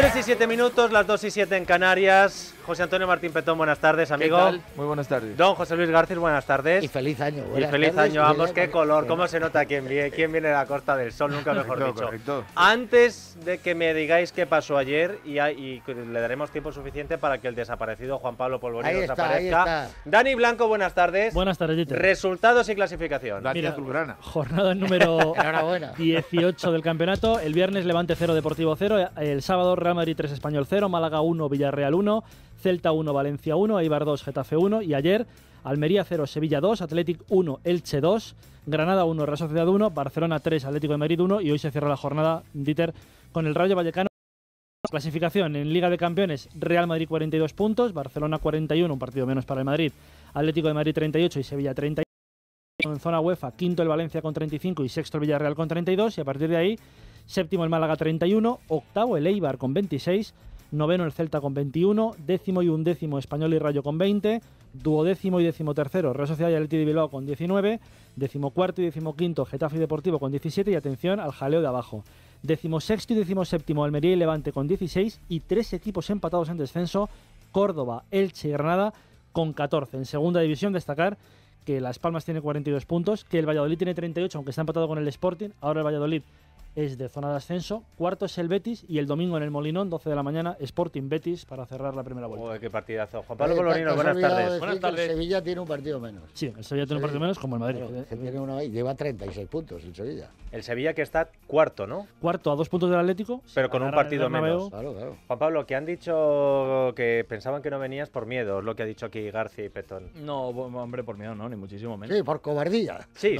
3 y 7 minutos, las 2 y 7 en Canarias. José Antonio Martín Petón, buenas tardes, amigo. Muy buenas tardes. Don José Luis García buenas tardes. Y feliz año. Y feliz año vamos, Qué color, cómo se nota quién viene, quién viene de la Costa del Sol, nunca mejor dicho. Antes de que me digáis qué pasó ayer, y, le daremos tiempo suficiente para que el desaparecido Juan Pablo Polvorino desaparezca. Dani Blanco, buenas tardes. Buenas tardes, Resultados y clasificación. La Mira, Jornada número 18 del campeonato. El viernes Levante 0, Deportivo 0. El sábado Real Madrid 3 Español 0, Málaga 1 Villarreal 1, Celta 1 Valencia 1, Eibar 2 Getafe 1 y ayer Almería 0 Sevilla 2, Athletic 1 Elche 2, Granada 1 Real Sociedad 1, Barcelona 3 Atlético de Madrid 1 y hoy se cierra la jornada Dieter con el Rayo Vallecano Clasificación en Liga de Campeones, Real Madrid 42 puntos, Barcelona 41, un partido menos para el Madrid, Atlético de Madrid 38 y Sevilla 30. En zona UEFA, quinto el Valencia con 35 y sexto el Villarreal con 32 y a partir de ahí Séptimo el Málaga 31, octavo el Eibar con 26, noveno el Celta con 21, décimo y undécimo Español y Rayo con 20, duodécimo y décimo tercero Real Sociedad y Atleti de Bilbao con 19, décimo cuarto y décimo quinto Getafe Deportivo con 17 y atención al jaleo de abajo. Décimo sexto y décimo séptimo Almería y Levante con 16 y tres equipos empatados en descenso, Córdoba, Elche y Granada con 14. En segunda división destacar que Las Palmas tiene 42 puntos, que el Valladolid tiene 38 aunque está empatado con el Sporting, ahora el Valladolid es de zona de ascenso, cuarto es el Betis y el domingo en el Molinón, 12 de la mañana, Sporting Betis para cerrar la primera vuelta. qué partidazo. Juan Pablo Colorino, eh, buenas tardes. El Sevilla tiene un partido menos. Sí, el Sevilla tiene un partido menos como el Madrid. uno lleva 36 puntos el Sevilla. El Sevilla que está cuarto, ¿no? Cuarto a dos puntos del Atlético. Pero con un partido menos. Juan Pablo, que han dicho que pensaban que no venías por miedo, es lo que ha dicho aquí García y Petón. No, hombre, por miedo no, ni muchísimo menos. Sí, por cobardía. Sí,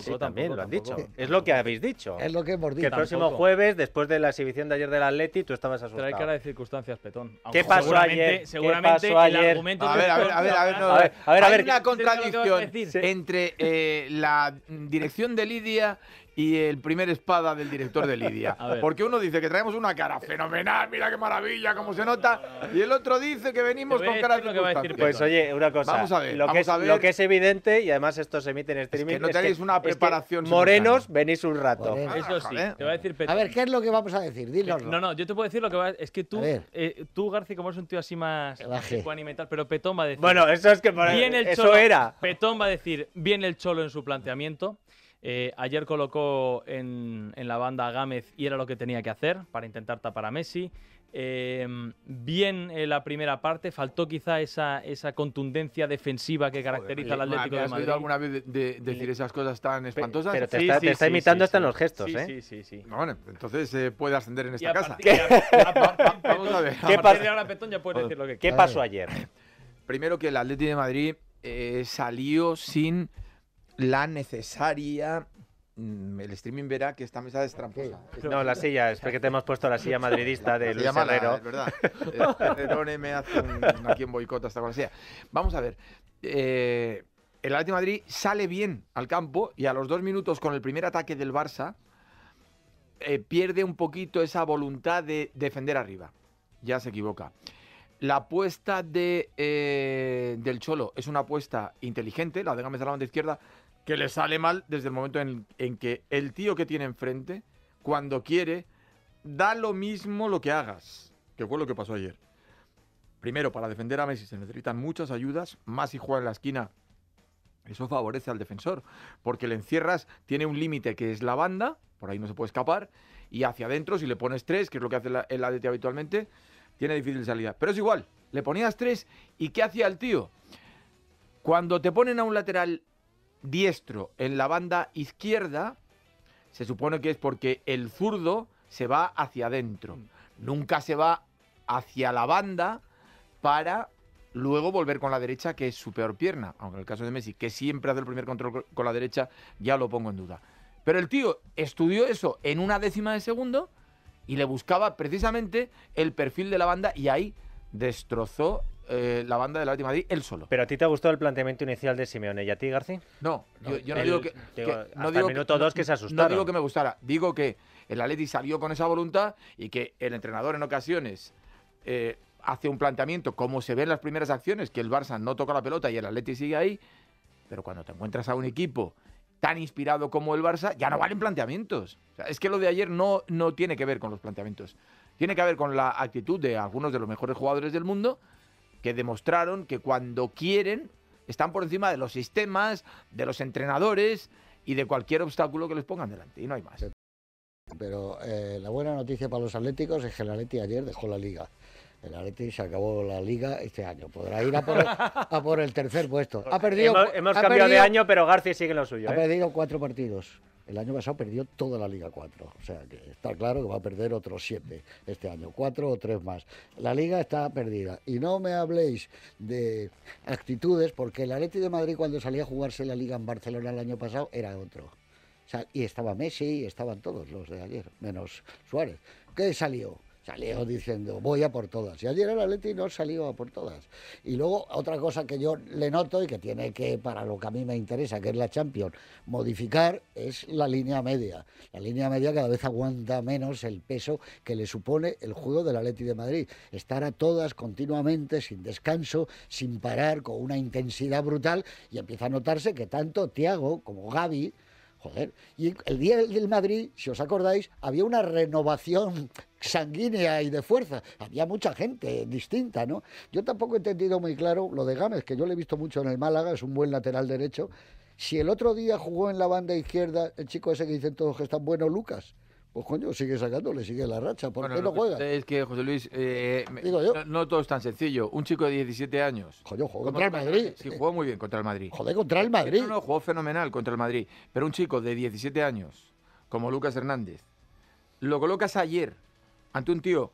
sí, también lo han dicho. Es lo que habéis dicho. Es lo que que el próximo jueves, después de la exhibición de ayer del Atleti, tú estabas asustado. Trae cara de circunstancias, Petón. ¿Qué pasó ayer? Seguramente pasó ayer? el argumento... A ver, a ver, a ver, a ver, a ver, a ver, Hay una contradicción entre eh, la dirección de Lidia y el primer espada del director de Lidia. Porque uno dice que traemos una cara fenomenal, mira qué maravilla, cómo se nota, y el otro dice que venimos con cara de Pues oye, una cosa, a lo, que es, lo que es evidente, y además esto se emite en streaming, es que no tenéis una preparación. morenos, venís un rato. Eso sí, te voy a decir A ver, ¿qué es lo que vamos a decir? No, no, yo te puedo decir lo que va a... Es que tú, eh, tú García, como eres un tío así más pero Petón va a decir... Bueno, eso es que... eso era. Petón va a decir, bien el cholo en su planteamiento, eh, ayer colocó en, la banda a Gámez y era lo que tenía que hacer para intentar tapar a Messi. Eh, bien eh, la primera parte, faltó quizá esa, contundencia defensiva que caracteriza al Atlético de Madrid. ¿Has alguna vez de, decir esas cosas tan espantosas? Pero te, está, imitando hasta en los gestos, ¿eh? Sí, sí, sí. entonces puede ascender en esta casa. ¿Qué pasó ayer? Primero que el Atlético de Madrid salió sin la necesaria mm, el streaming verá que esta mesa es tramposa. No, la silla, es porque te hemos puesto la silla madridista de Luis Herrero. Es verdad. Eh, me hace Vamos a ver. Eh, el Atlético Madrid sale bien al campo y a los dos minutos con el primer ataque del Barça eh, pierde un poquito esa voluntad de defender arriba. Ya se equivoca. La apuesta de, del Cholo es una apuesta inteligente, la de Gámez a la banda izquierda, que le sale mal desde el momento en, que el tío que tiene enfrente, cuando quiere, da lo mismo lo que hagas, que fue lo que pasó ayer. Primero, para defender a Messi se necesitan muchas ayudas, más si juega en la esquina. Eso favorece al defensor, porque le encierras, tiene un límite que es la banda, por ahí no se puede escapar, y hacia adentro, si le pones tres, que es lo que hace el ADT habitualmente, tiene difícil salida. Pero es igual, le ponías tres, ¿y qué hacía el tío? Cuando te ponen a un lateral diestro en la banda izquierda, se supone que es porque el zurdo se va hacia adentro. Mm. Nunca se va hacia la banda para luego volver con la derecha, que es su peor pierna. Aunque en el caso de Messi, que siempre hace el primer control con la derecha, ya lo pongo en duda. Pero el tío estudió eso en una décima de segundo y le buscaba precisamente el perfil de la banda y ahí destrozó eh, la banda del Atlético de Madrid él solo. Pero a ti te ha gustado el planteamiento inicial de Simeone y a ti, García? No, yo, no digo que, minuto dos que se asustaron. No digo que me gustara, digo que el Atleti salió con esa voluntad y que el entrenador en ocasiones eh, hace un planteamiento como se ve en las primeras acciones, que el Barça no toca la pelota y el Atleti sigue ahí, pero cuando te encuentras a un equipo tan inspirado como el Barça, ya no valen planteamientos. es que lo de ayer no, no tiene que ver con los planteamientos. Tiene que ver con la actitud de algunos de los mejores jugadores del mundo que demostraron que cuando quieren están por encima de los sistemas, de los entrenadores y de cualquier obstáculo que les pongan delante. Y no hay más. Pero eh, la buena noticia para los atléticos es que el Atleti ayer dejó la liga. El Atleti se acabó la liga este año. Podrá ir a por el, tercer puesto. hemos, cambiado de año, pero García sigue lo suyo. Ha ¿eh? perdido cuatro partidos. El año pasado perdió toda la Liga 4. O sea, que está claro que va a perder otros siete este año, cuatro o tres más. La Liga está perdida. Y no me habléis de actitudes, porque el Arete de Madrid, cuando salía a jugarse la Liga en Barcelona el año pasado, era otro. y estaba Messi, y estaban todos los de ayer, menos Suárez. ¿Qué salió? salió diciendo voy a por todas. Y ayer el Atleti no salió a por todas. Y luego otra cosa que yo le noto y que tiene que, para lo que a mí me interesa, que es la Champions, modificar es la línea media. La línea media cada vez aguanta menos el peso que le supone el juego del Atleti de Madrid. Estar a todas continuamente, sin descanso, sin parar, con una intensidad brutal y empieza a notarse que tanto Tiago como Gaby Joder. Y el día del Madrid, si os acordáis, había una renovación sanguínea y de fuerza. Había mucha gente distinta, ¿no? Yo tampoco he entendido muy claro lo de Gámez, que yo le he visto mucho en el Málaga, es un buen lateral derecho. Si el otro día jugó en la banda izquierda el chico ese que dicen todos que es tan bueno, Lucas, pues coño, sigue sacándole, sigue la racha. ¿Por qué no, juega? Es que, José Luis, eh, eh, No, todo es tan sencillo. Un chico de 17 años. Coño, jugó contra el Madrid. Sí, jugó muy bien contra el Madrid. Joder, contra el Madrid. No, jugó fenomenal contra el Madrid. Pero un chico de 17 años, como Lucas Hernández, lo colocas ayer ante un tío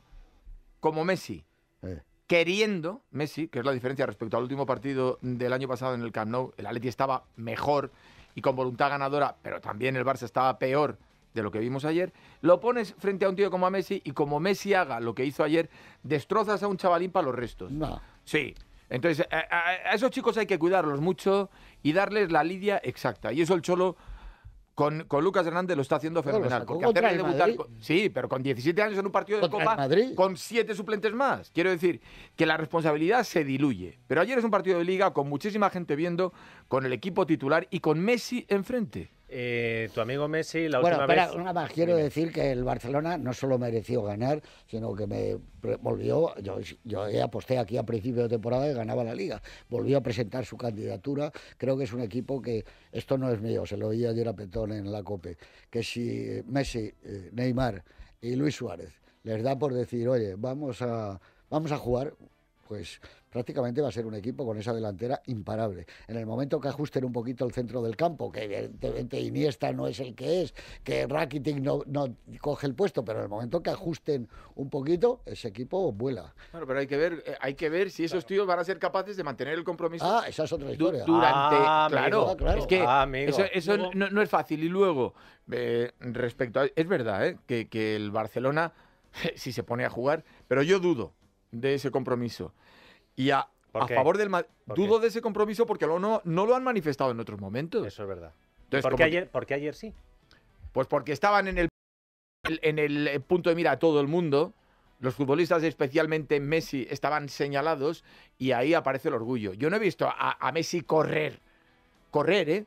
como Messi, eh. queriendo, Messi, que es la diferencia respecto al último partido del año pasado en el Camp Nou, el Atleti estaba mejor y con voluntad ganadora, pero también el Barça estaba peor de lo que vimos ayer, lo pones frente a un tío como a Messi y como Messi haga lo que hizo ayer, destrozas a un chavalín para los restos. Sí. Entonces, a, esos chicos hay que cuidarlos mucho y darles la lidia exacta. Y eso el Cholo con, Lucas Hernández lo está haciendo fenomenal. sí, pero con 17 años en un partido de Copa con 7 suplentes más. Quiero decir que la responsabilidad se diluye. Pero ayer es un partido de liga con muchísima gente viendo, con el equipo titular y con Messi enfrente. Eh, tu amigo Messi, la bueno, última espera, más. Quiero decir que el Barcelona no solo mereció ganar, sino que me volvió. Yo, aposté aquí a principio de temporada y ganaba la liga. Volvió a presentar su candidatura. Creo que es un equipo que. Esto no es mío, se lo oía ayer a Petón en la COPE. Que si eh, Messi, eh, Neymar y Luis Suárez les da por decir, oye, vamos a, vamos a jugar pues prácticamente va a ser un equipo con esa delantera imparable. En el momento que ajusten un poquito el centro del campo, que evidentemente Iniesta no es el que es, que Rakitic no, coge el puesto, pero en el momento que ajusten un poquito, ese equipo vuela. Claro, pero hay que ver, eh, hay que ver si esos tíos van a ser capaces de mantener el compromiso. Ah, esa es otra historia. Durante, ah, claro, ah, claro, es que ah, eso, no, es fácil. Y luego, eh, respecto a, es verdad eh, que, que el Barcelona si se pone a jugar, pero yo dudo de ese compromiso. Y a, favor del Dudo de ese compromiso porque no, no lo han manifestado en otros momentos. Eso es verdad. ¿Por, qué ayer, ayer sí? Pues porque estaban en el, en el eh, punto de mira a todo el mundo. Los futbolistas, especialmente Messi, estaban señalados y ahí aparece el orgullo. Yo no he visto a, a Messi correr, correr, ¿eh?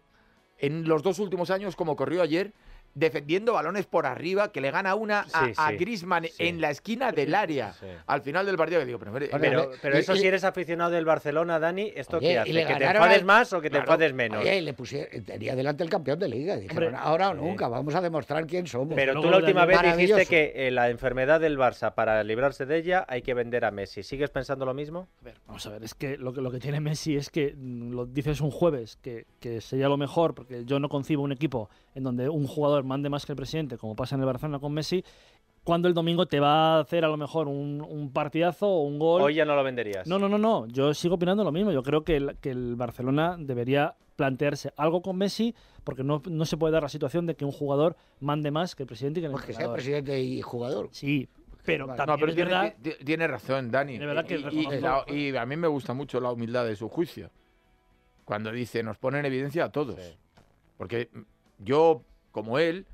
En los dos últimos años, como corrió ayer, defendiendo balones por arriba, que le gana una a, Griezmann Grisman en la esquina del área al final del partido. Que digo, pero, eso, si eres aficionado del Barcelona, Dani, ¿esto que hace? ¿Que te enfades más o que te enfades menos? le tenía delante el campeón de liga. ahora o nunca, vamos a demostrar quién somos. Pero tú la última vez dijiste que eh, la enfermedad del Barça, para librarse de ella, hay que vender a Messi. ¿Sigues pensando lo mismo? vamos a ver, es que lo que, lo que tiene Messi es que mm, lo dices un jueves, que, que sería lo mejor, porque yo no concibo un equipo en donde un jugador mande más que el presidente, como pasa en el Barcelona con Messi, cuando el domingo te va a hacer a lo mejor un, partidazo o un gol. Hoy ya no lo venderías. No, no, no, no. Yo sigo opinando lo mismo. Yo creo que el, Barcelona debería plantearse algo con Messi, porque no, se puede dar la situación de que un jugador mande más que el presidente y que el Porque sea presidente y jugador. Sí, pero tiene, razón, Dani. y, a mí me gusta mucho la humildad de su juicio. Cuando dice, nos pone en evidencia a todos. Porque yo como él,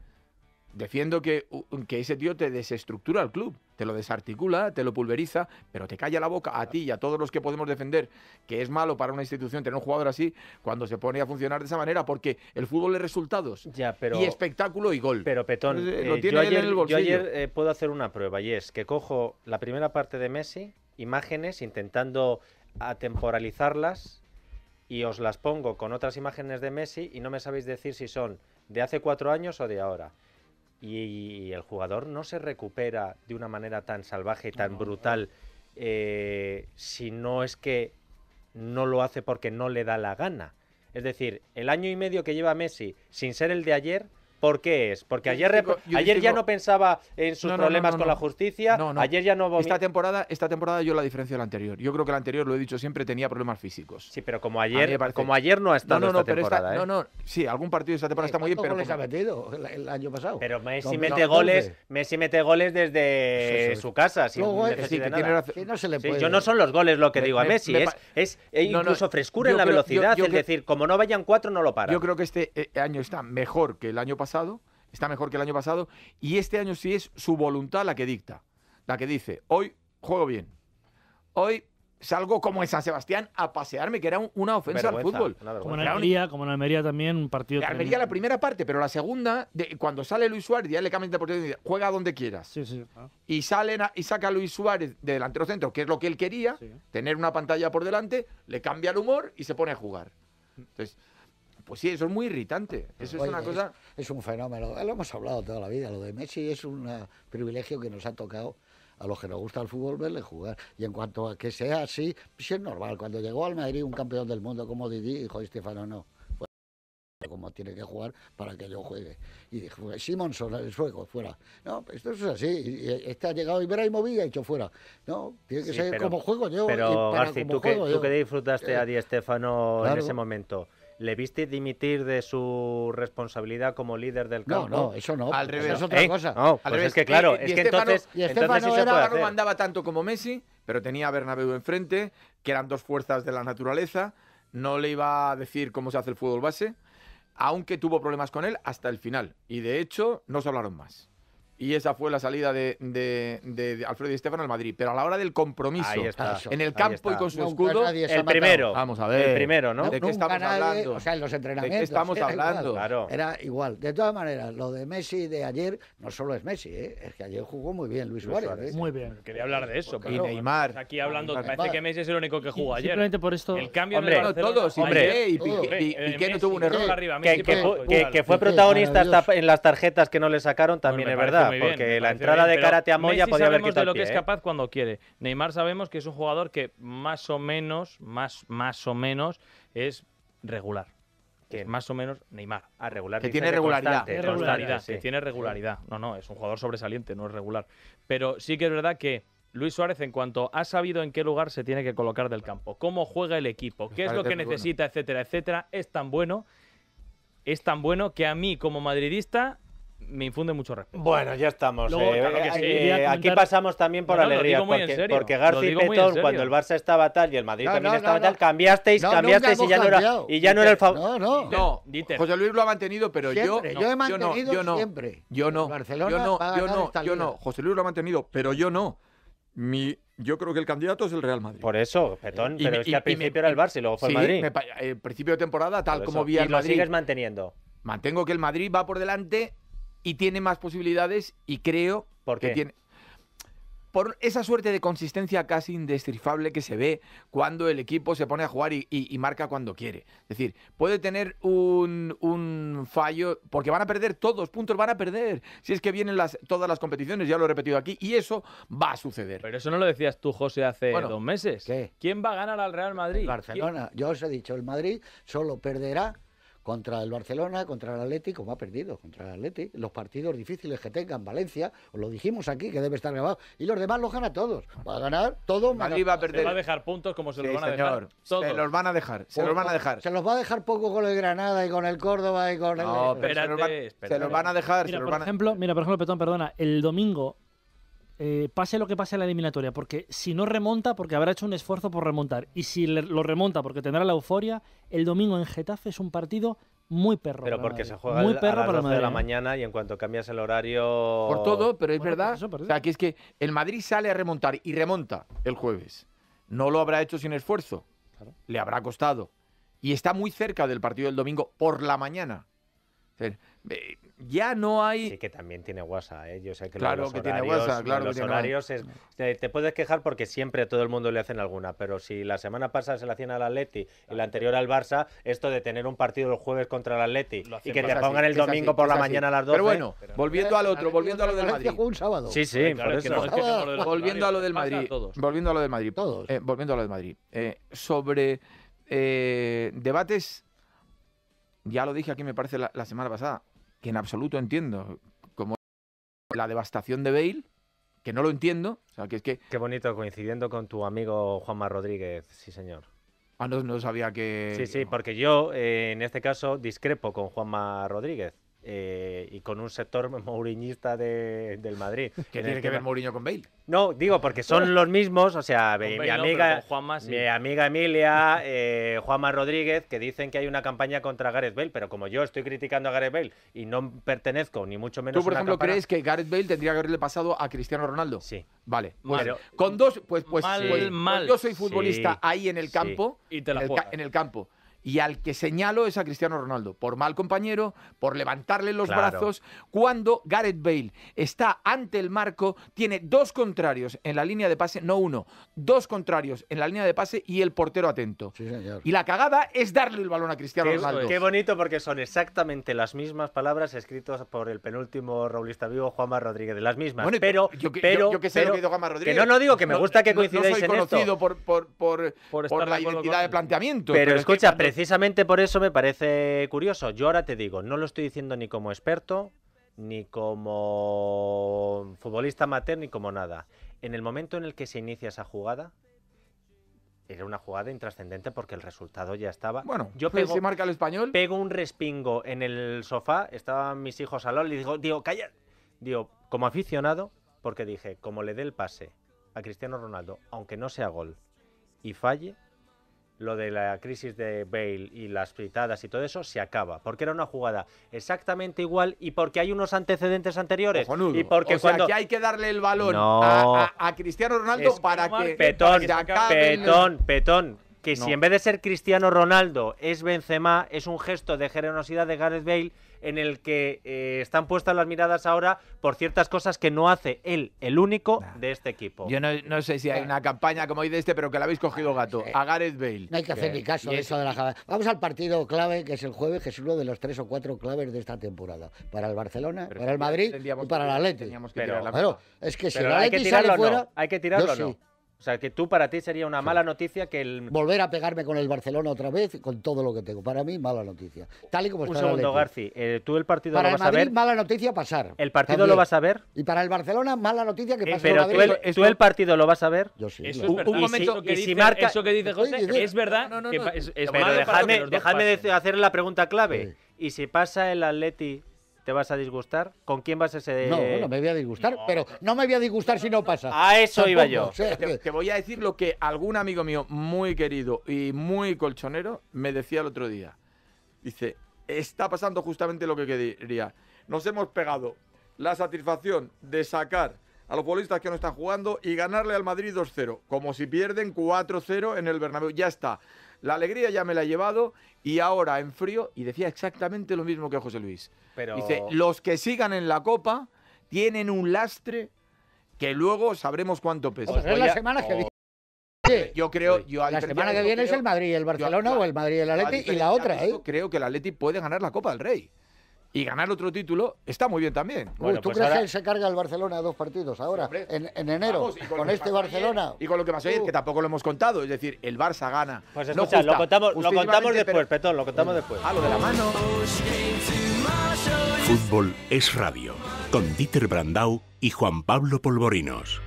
defiendo que, ese tío te desestructura al club, te lo desarticula, te lo pulveriza, pero te calla la boca a ti y a todos los que podemos defender que es malo para una institución tener un jugador así cuando se pone a funcionar de esa manera, porque el fútbol es resultados y espectáculo y gol. Pero Petón, eh, yo ayer, Yo ayer eh, puedo hacer una prueba y es que cojo la primera parte de Messi, imágenes, intentando atemporalizarlas y os las pongo con otras imágenes de Messi y no me sabéis decir si son de hace cuatro años o de ahora. Y, el jugador no se recupera de una manera tan salvaje y tan brutal eh, si no es que no lo hace porque no le da la gana. Es decir, el año y medio que lleva Messi sin ser el de ayer, ¿Por qué es? Porque ayer, ayer ya no pensaba en sus problemas con la justicia. Ayer ya no. Esta temporada, esta temporada yo la diferencio de la anterior. Yo creo que la anterior, lo he dicho siempre, tenía problemas físicos. Sí, pero como ayer, como ayer no ha estado esta ¿eh? No, no, sí, algún partido de esta temporada eh, está muy bien, pero. Goles ha metido el, año pasado? Pero Messi mete goles, Messi mete goles desde su casa, no yo no son los goles lo que digo a Messi, es, es e incluso frescura en la velocidad. Es decir, como no vayan cuatro, no lo para. Yo creo que este eh, año está mejor que el año pasado está mejor que el año pasado, y este año sí es su voluntad la que dicta, la que dice, hoy juego bien, hoy salgo como en San Sebastián a pasearme, que era una ofensa al fútbol. Como en Almería, como en Almería también, un partido... En Almería la primera parte, pero la segunda, cuando sale Luis Suárez, ya le cambian de partido juega donde quieras. Ah. Y, salen y saca a Luis Suárez de delantero centro, que es lo que él quería, tener una pantalla por delante, le cambia el humor y se pone a jugar. Mm. Entonces, pues sí, eso es muy irritante. Eso es una cosa. Es, un fenómeno. Lo hemos hablado toda la vida. Lo de Messi es un eh, privilegio que nos ha tocado a los que nos gusta el fútbol verle jugar. Y en cuanto a que sea así, pues es normal. Cuando llegó al Madrid un campeón del mundo como Didi, dijo Estefano, no. Pues, como tiene que jugar para que yo juegue. Y dijo, pues Simonson, el fuego. fuera. No, pues esto es así. Y este ha llegado Ibrahimovic y ha hecho fuera. No, tiene que ser como juego yo. Pero, García, tú, que, tú que disfrutaste eh, a Di Estefano en ese momento ¿Le viste dimitir de su responsabilidad como líder del campo? No, no, eso no. Al revés. es otra eh, cosa. No, Al pues revés. es que claro, es que entonces, no mandaba tanto como Messi, pero tenía a Bernabéu enfrente, que eran dos fuerzas de la naturaleza, no le iba a decir cómo se hace el fútbol base, aunque tuvo problemas con él hasta el final. Y de hecho, no se hablaron más y esa fue la salida de, de, Alfredo Di Stefano al Madrid. Pero a la hora del compromiso, en el campo y con su escudo, el primero. Vamos a ver. El primero, ¿no? ¿De qué estamos hablando? O sea, en los entrenamientos. ¿De qué estamos hablando? claro. Era igual. De todas maneras, lo de Messi de ayer no solo es Messi, ¿eh? es que ayer jugó muy bien Luis, Suárez. ¿eh? Muy bien. Quería hablar de eso. y Neymar. Aquí hablando, parece que Messi es el único que jugó ayer. Simplemente por esto. El cambio hombre, todos. Hombre, y que no tuvo un error. Que fue protagonista en las tarjetas que no le sacaron también es verdad porque la entrada de karate a Moya haber quitado de lo que es ¿eh? capaz cuando quiere. Neymar sabemos que es un jugador que más o menos, más, más o menos, es regular. Que más o menos Neymar. A ah, regular. Que tiene regularidad. Que tiene regularidad. No, no, es un jugador sobresaliente, no es regular. Pero sí que es verdad que Luis Suárez, en cuanto ha sabido en qué lugar se tiene que colocar del campo, cómo juega el equipo, qué es lo que necesita, etcétera, etcétera, es tan bueno, es tan bueno que a mí como madridista me infunde mucho respeto. Bueno, ya estamos. Eh, eh, aquí pasamos también por alegría. Porque, García y Petón, cuando el Barça estaba tal y el Madrid también estaba tal, cambiasteis, cambiasteis y ya, no era, y ya no era el favorito. No, no. José Luis lo ha mantenido, pero yo. Yo he mantenido yo no, siempre. Yo no. Barcelona yo no. Yo no. Yo no. José Luis lo ha mantenido, pero yo no. Mi, yo creo que el candidato es el Real Madrid. Por eso, Petón, pero es que al principio era el Barça y luego fue el Madrid. al eh, principio de temporada, tal como vi al Madrid. Y lo sigues manteniendo. Mantengo que el Madrid va por delante y tiene más posibilidades y creo ¿Por que tiene por esa suerte de consistencia casi indestrifable que se ve cuando el equipo se pone a jugar y, marca cuando quiere. Es decir, puede tener un, fallo, porque van a perder todos, puntos van a perder. Si es que vienen las, todas las competiciones, ya lo he repetido aquí, y eso va a suceder. Pero eso no lo decías tú, José, hace dos meses. ¿Quién va a ganar al Real Madrid? Barcelona. Yo os he dicho, el Madrid solo perderá contra el Barcelona, contra el Atleti, como ha perdido contra el Atleti, los partidos difíciles que tengan Valencia, os lo dijimos aquí que debe estar grabado, y los demás los gana todos, va a ganar todos. Madrid va a perder. Se va a dejar puntos como se los van a dejar. Se los van a dejar, se los van a dejar. Se los va a dejar poco con el Granada y con el Córdoba y con el. No, espérate, se, los se los van a dejar. por ejemplo, mira, por ejemplo, Petón, perdona, el domingo eh, pase lo que pase en la eliminatoria, porque si no remonta, porque habrá hecho un esfuerzo por remontar, y si lo remonta porque tendrá la euforia, el domingo en Getafe es un partido muy perro. Pero porque se juega muy perro a las de la ¿eh? mañana y en cuanto cambias el horario... Por todo, pero es verdad. es que el Madrid sale a remontar y remonta el jueves. No lo habrá hecho sin esfuerzo. Le habrá costado. Y está muy cerca del partido del domingo por la mañana ya no hay. Sí, que también tiene WhatsApp, ¿eh? Yo sé que claro que tiene WhatsApp, claro te, puedes quejar porque siempre a todo el mundo le hacen alguna, pero si la semana pasada se la hacían al Atleti y la anterior al Barça, esto de tener un partido el jueves contra el Atleti y que te pongan el domingo por la mañana a las 12. Pero bueno, volviendo al otro, volviendo a lo del Madrid. un sábado. Sí, sí, Volviendo a lo del Madrid. Volviendo a lo del Madrid. Todos. Eh, volviendo a lo del Madrid. Eh, sobre eh, debates, ya lo dije aquí, me parece, la semana pasada que en absoluto entiendo, como la devastación de Bale, que no lo entiendo. O sea, que es que... Qué bonito, coincidiendo con tu amigo Juanma Rodríguez, sí señor. Ah, no, sabía que... Sí, sí, porque yo eh, en este caso discrepo con Juanma Rodríguez. Eh, y con un sector mouriñista de, del Madrid. ¿Qué tiene que ver Mourinho con Bale? No, digo, porque son los mismos, o sea, mi, amiga, mi amiga Emilia, eh, Juanma Rodríguez, que dicen que hay una campaña contra Gareth Bale, pero como yo estoy criticando a Gareth Bale y no pertenezco ni mucho menos a ¿Tú, por ejemplo, crees que Gareth Bale tendría que haberle pasado a Cristiano Ronaldo? Sí. Vale. Pues con dos, pues, pues, mal, yo pues, soy futbolista ahí en el campo. Y te la en, en el campo. Y al que señalo es a Cristiano Ronaldo, por mal compañero, por levantarle los brazos, cuando Gareth Bale está ante el marco, tiene dos contrarios en la línea de pase, no uno, dos contrarios en la línea de pase y el portero atento. Y la cagada es darle el balón a Cristiano Ronaldo. Qué bonito porque son exactamente las mismas palabras escritas por el penúltimo Raulista vivo Juanma Rodríguez, las mismas. pero, yo, que, sé no, digo que me gusta que coincidáis no, no soy conocido por, por, por, la identidad de planteamiento. Pero, escucha, Precisamente por eso me parece curioso. Yo ahora te digo, no lo estoy diciendo ni como experto, ni como futbolista amateur, ni como nada. En el momento en el que se inicia esa jugada, era una jugada intrascendente porque el resultado ya estaba. Bueno, yo pego, marca español. Pego un respingo en el sofá, estaban mis hijos al lado, y digo, digo, calla. Digo, como aficionado, porque dije, como le dé el pase a Cristiano Ronaldo, aunque no sea gol y falle, lo de la crisis de Bale y las fritadas y todo eso se acaba. Porque era una jugada exactamente igual y porque hay unos antecedentes anteriores. Y porque o sea, hay que darle el balón a, Cristiano Ronaldo para que, Petón, Petón que si en vez de ser Cristiano Ronaldo es Benzema, es un gesto de generosidad de Gareth Bale en el que eh, están puestas las miradas ahora por ciertas cosas que no hace él, el único de este equipo. Yo no, sé si hay una campaña como hoy de este, pero que la habéis cogido gato, a Gareth Bale. No hay que hacer ni caso de eso de la Vamos al partido clave, que es el jueves, que es uno de los tres o cuatro claves de esta temporada. Para el Barcelona, para el Madrid y para el Atlético. Pero, es que si pero hay que tirarlo, fuera, Hay que tirarlo, no. O sea, que tú para ti sería una mala noticia que el... Volver a pegarme con el Barcelona otra vez, con todo lo que tengo. Para mí, mala noticia. Tal y como está Un segundo, Garci. Eh, tú el partido para lo vas Madrid, mala noticia pasar. ¿El partido lo vas a ver? Y para el Barcelona, mala noticia que eh, pase Pero el Tú, el, partido lo vas a ver. Yo sí. un, momento si, que dice, Eso que dice José, es verdad. No, pero dejadme, hacer la pregunta clave. ¿Y si pasa el Atleti ¿Te vas a disgustar? ¿Con quién vas a ese.? Eh? No, me voy a disgustar, pero no me voy a disgustar si no pasa. A eso iba yo. Te, voy a decir lo que algún amigo mío muy querido y muy colchonero me decía el otro día. Dice: Está pasando justamente lo que quería. Nos hemos pegado la satisfacción de sacar a los futbolistas que no están jugando y ganarle al Madrid 2-0, como si pierden 4-0 en el Bernabéu. Ya está. La alegría ya me la ha llevado y ahora en frío, y decía exactamente lo mismo que José Luis. Dice, los que sigan en la copa tienen un lastre que luego sabremos cuánto pesa. Pues la semana que viene. Yo creo, la semana que viene es el Madrid, y el Barcelona o el Madrid, y el Atleti y la otra. ¿eh? Creo que el Atleti puede ganar la Copa del Rey y ganar otro título está muy bien también. ¿Tú pues crees que se carga el Barcelona a dos partidos ahora, en, enero, con, este Barcelona? y con lo que más ayer, que tampoco lo hemos contado, es decir, el Barça gana. Pues escucha, lo, contamos, después, lo contamos después. A ah, lo de la mano. Fútbol es radio, con Dieter Brandau y Juan Pablo Polvorinos.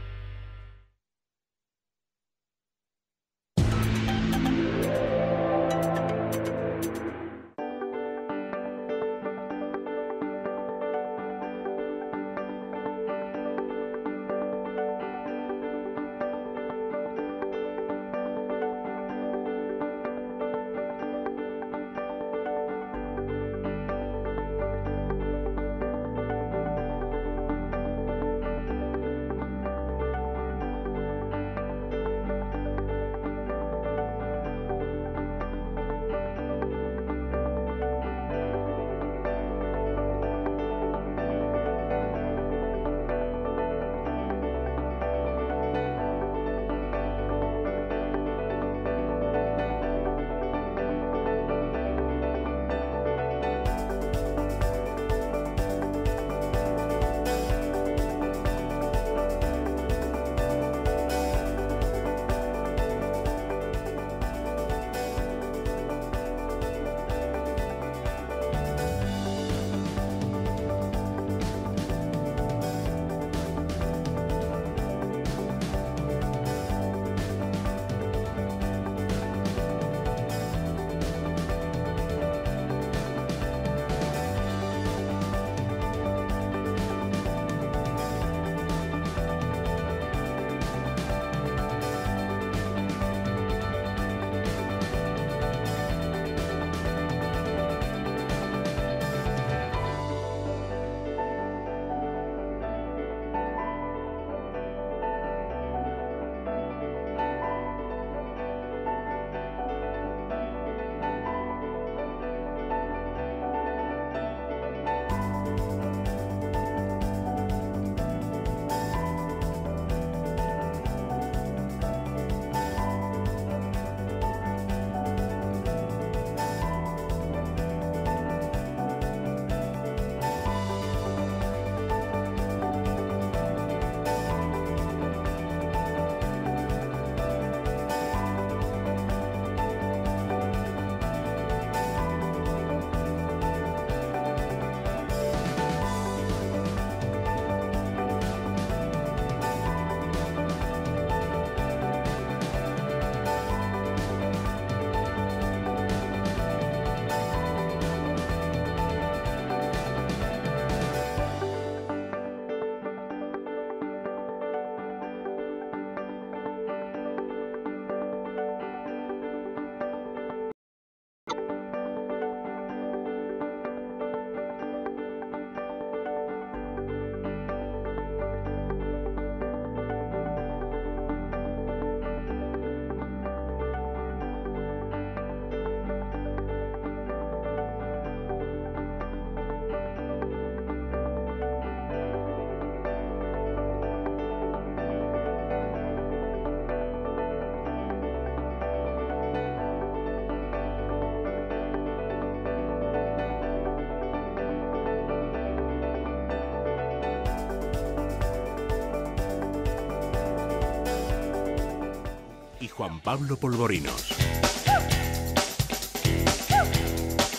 Pablo Polvorinos.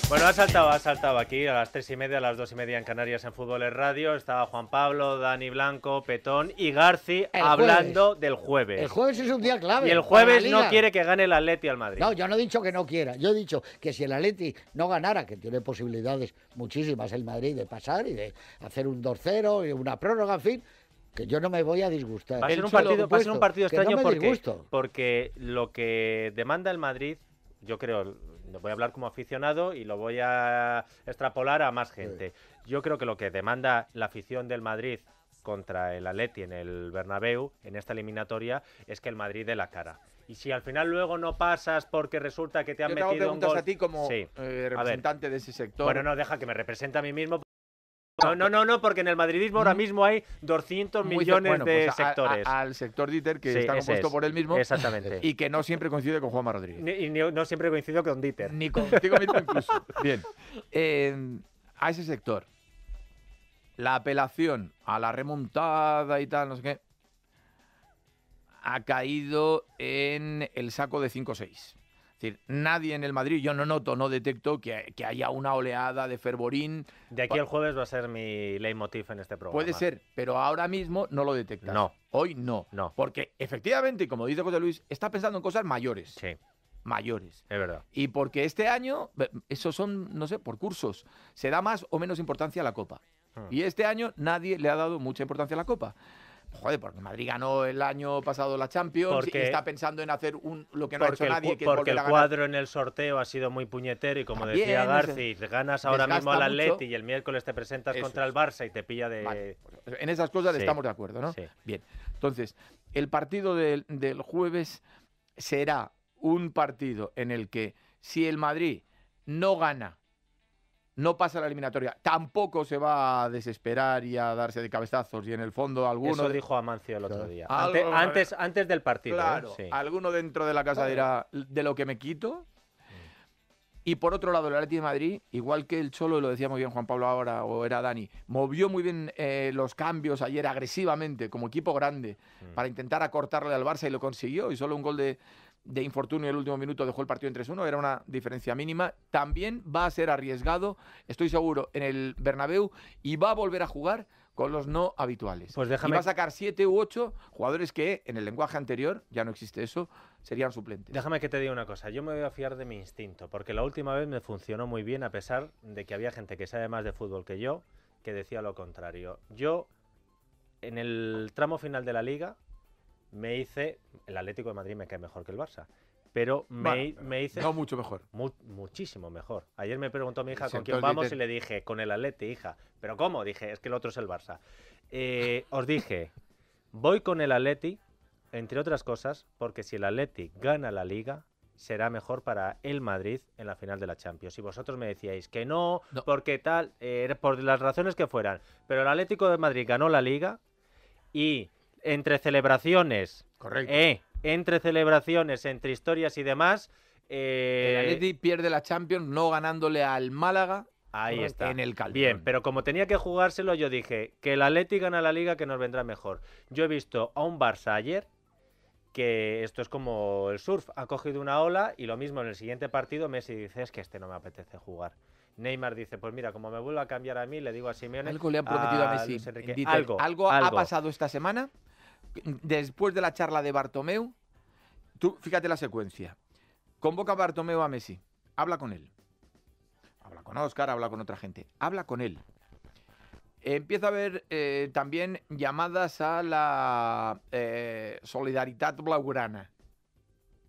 Bueno, ha saltado, ha saltado aquí a las tres y media, a las dos y media en Canarias en Fútboles Radio. Estaba Juan Pablo, Dani Blanco, Petón y Garci hablando del jueves. El jueves es un día clave. Y el jueves no quiere que gane el Atleti al Madrid. No, yo no he dicho que no quiera. Yo he dicho que si el Atleti no ganara, que tiene posibilidades muchísimas el Madrid de pasar y de hacer un 2-0 y una prórroga, en fin que yo no me voy a disgustar. Va a ser un partido, va extraño porque, lo que demanda el Madrid, yo creo, voy a hablar como aficionado y lo voy a extrapolar a más gente. Yo creo que lo que demanda la afición del Madrid contra el Atleti en el Bernabéu en esta eliminatoria es que el Madrid dé la cara. Y si al final luego no pasas porque resulta que te han Yo te metido a ti como eh, representante de ese sector. Bueno, no, deja que me represente a mí mismo no, no, no, porque en el madridismo ahora mm. mismo hay 200 millones de pues sectores. al sector Dieter, que está compuesto por él mismo. Exactamente. Y que no siempre coincide con Juanma Rodríguez. y no, siempre coincido con Dieter. Ni contigo incluso. Bien. Em, a ese sector, la apelación a la remontada y tal, no sé qué, ha caído en el saco de 5-6 decir, nadie en el Madrid, yo no noto, no detecto que, haya una oleada de fervorín. De aquí al jueves va a ser mi leitmotiv en este programa. Puede ser, pero ahora mismo no lo detecta No. Hoy no. No. Porque efectivamente, como dice José Luis, está pensando en cosas mayores. Sí mayores. Es verdad. Y porque este año, eh, eso son, no sé, por cursos, se da más o menos importancia a la Copa. Hmm. Y este año nadie le ha dado mucha importancia a la Copa. Joder, porque Madrid ganó el año pasado la Champions y está pensando en hacer un, lo que no ha hecho nadie. que porque el cuadro en el sorteo ha sido muy puñetero y como decía García, ganas ahora mismo al Atleti y el miércoles te presentas contra el Barça y te pilla de... Pues en esas cosas estamos de acuerdo, ¿no? Sí. Bien, entonces, el partido del jueves será un partido en el que si el Madrid no gana no pasa la eliminatoria. Tampoco se va a desesperar y a darse de cabezazos. Y en el fondo alguno... Eso dijo Amancio el otro día. Antes, antes, del partido. ¿eh? Claro, Alguno dentro de la casa dirá, ¿de lo que me quito? Y por otro lado, el Atlético de Madrid, igual que el Cholo, lo decía muy bien Juan Pablo ahora, o era Dani, movió muy bien eh, los cambios ayer agresivamente, como equipo grande, mm. para intentar acortarle al Barça y lo consiguió. Y solo un gol de, de infortunio en el último minuto dejó el partido en 3-1, era una diferencia mínima. También va a ser arriesgado, estoy seguro, en el Bernabéu y va a volver a jugar con los no habituales. Pues déjame... Y va a sacar 7 u 8 jugadores que en el lenguaje anterior, ya no existe eso, serían suplentes. Déjame que te diga una cosa, yo me voy a fiar de mi instinto, porque la última vez me funcionó muy bien a pesar de que había gente que sabe más de fútbol que yo que decía lo contrario. Yo, en el tramo final de la liga, me hice. El Atlético de Madrid me cae mejor que el Barça. Pero me, me hice. No, mucho mejor. muchísimo mejor. Ayer me preguntó mi hija con quién vamos y le dije, con el Atleti, hija. ¿Pero cómo? Dije, es que el otro es el Barça. Eh, os dije, voy con el Atleti, entre otras cosas, porque si el Atleti gana la liga, será mejor para el Madrid en la final de la Champions. Y vosotros me decíais que no, porque tal, eh, por las razones que fueran. Pero el Atlético de Madrid ganó la liga y entre celebraciones. Correcto. Eh, entre celebraciones, entre historias y demás. Eh, el Atleti pierde la Champions no ganándole al Málaga. Ahí en está. En el Calderón. Bien, pero como tenía que jugárselo, yo dije que el Atleti gana la liga que nos vendrá mejor. Yo he visto a un Barça ayer que esto es como el surf, ha cogido una ola y lo mismo en el siguiente partido Messi dice es que este no me apetece jugar. Neymar dice, pues mira, como me vuelvo a cambiar a mí, le digo a Simeone. Algo le han prometido a, Messi. algo, ha pasado esta semana después de la charla de Bartomeu, tú fíjate la secuencia. Convoca a Bartomeu a Messi, habla con él. Habla con Oscar, habla con otra gente, habla con él. Empieza a haber eh, también llamadas a la eh, solidaridad blaugrana.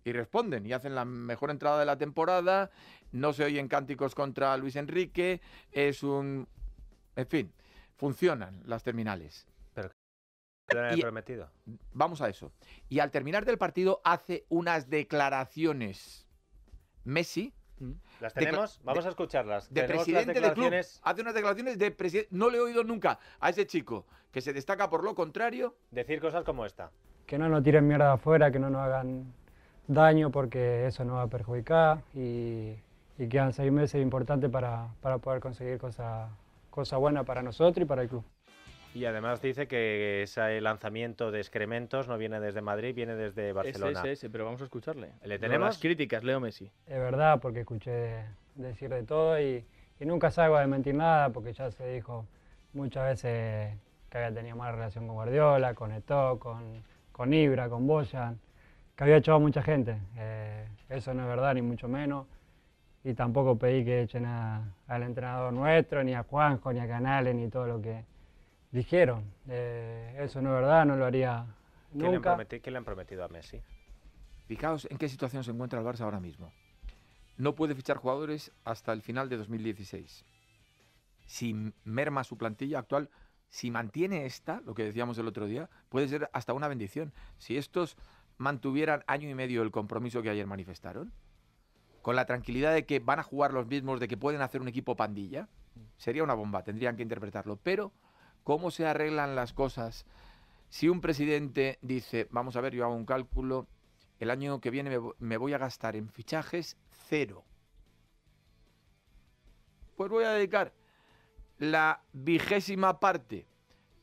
Y responden y hacen la mejor entrada de la temporada. No se oyen cánticos contra Luis Enrique. Es un. En fin, funcionan las terminales prometido. Vamos a eso. Y al terminar del partido hace unas declaraciones Messi. Mm. ¿Las tenemos? Vamos a escucharlas. De presidente del club. Hace unas declaraciones de presidente. No le he oído nunca a ese chico que se destaca por lo contrario. Decir cosas como esta. Que no nos tiren mierda afuera, que no nos hagan daño porque eso nos va a perjudicar y, que han seis meses importantes para, para poder conseguir cosas cosa buena para nosotros y para el club. Y además dice que ese lanzamiento de excrementos no viene desde Madrid, viene desde Barcelona. Ese, ese, pero vamos a escucharle. ¿Le tenemos? críticas, Leo Messi. Es verdad, porque escuché decir de todo y, nunca salgo a mentir nada, porque ya se dijo muchas veces que había tenido mala relación con Guardiola, con Eto, con, con Ibra, con Boyan, que había echado a mucha gente. Eh, eso no es verdad, ni mucho menos. Y tampoco pedí que echen a, al entrenador nuestro, ni a Juanjo, ni a Canales, ni todo lo que dijeron, eh, eso no es verdad, no lo haría nunca. le, prometido, ¿Qué le han prometido a Messi? Fijaos en qué situación se encuentra el Barça ahora mismo. No puede fichar jugadores hasta el final de 2016. Si merma su plantilla actual, si mantiene esta, lo que decíamos el otro día, puede ser hasta una bendición. Si estos mantuvieran año y medio el compromiso que ayer manifestaron, con la tranquilidad de que van a jugar los mismos, de que pueden hacer un equipo pandilla, sería una bomba, tendrían que interpretarlo. Pero cómo se arreglan las cosas si un presidente dice, vamos a ver, yo hago un cálculo, el año que viene me, voy a gastar en fichajes cero. Pues voy a dedicar la vigésima parte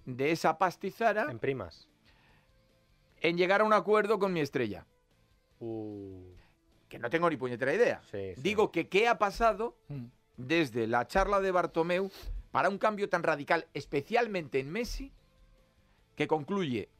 de esa pastizara. En primas. En llegar a un acuerdo con mi estrella. Uh. Que no tengo ni puñetera idea. Digo que qué ha pasado mm. desde la charla de Bartomeu para un cambio tan radical, especialmente en Messi, que concluye,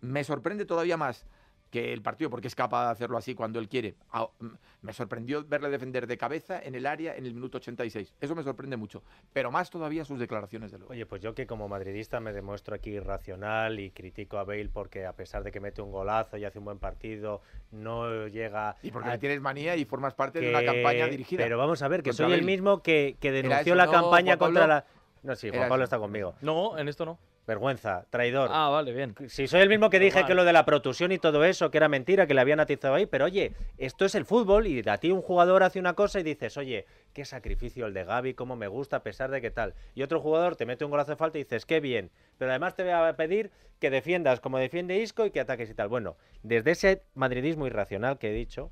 me sorprende todavía más que el partido, porque es capaz de hacerlo así cuando él quiere. Ah, mm, me sorprendió verle defender de cabeza en el área en el minuto 86. Eso me sorprende mucho. Pero más todavía sus declaraciones de luego. Oye, pues yo que como madridista me demuestro aquí irracional y critico a Bale porque a pesar de que mete un golazo y hace un buen partido, no llega. Y porque le tienes manía y formas parte de una campaña dirigida. Pero vamos a ver, que soy el mismo que, denunció la campaña contra la. No, sí, Juan Pablo está conmigo. No, en esto no. Vergüenza, traidor. Ah, vale, bien. Si soy el mismo que dije que lo de la protusión y todo eso, que era mentira, que le habían atizado ahí, pero oye, esto es el fútbol y a ti un jugador hace una cosa y dices, oye, qué sacrificio el de Gaby, cómo me gusta, a pesar de que tal. Y otro jugador te mete un golazo de falta y dices, qué bien. Pero además te voy a pedir que defiendas como defiende Isco y que ataques y tal. Bueno, desde ese madridismo irracional que he dicho,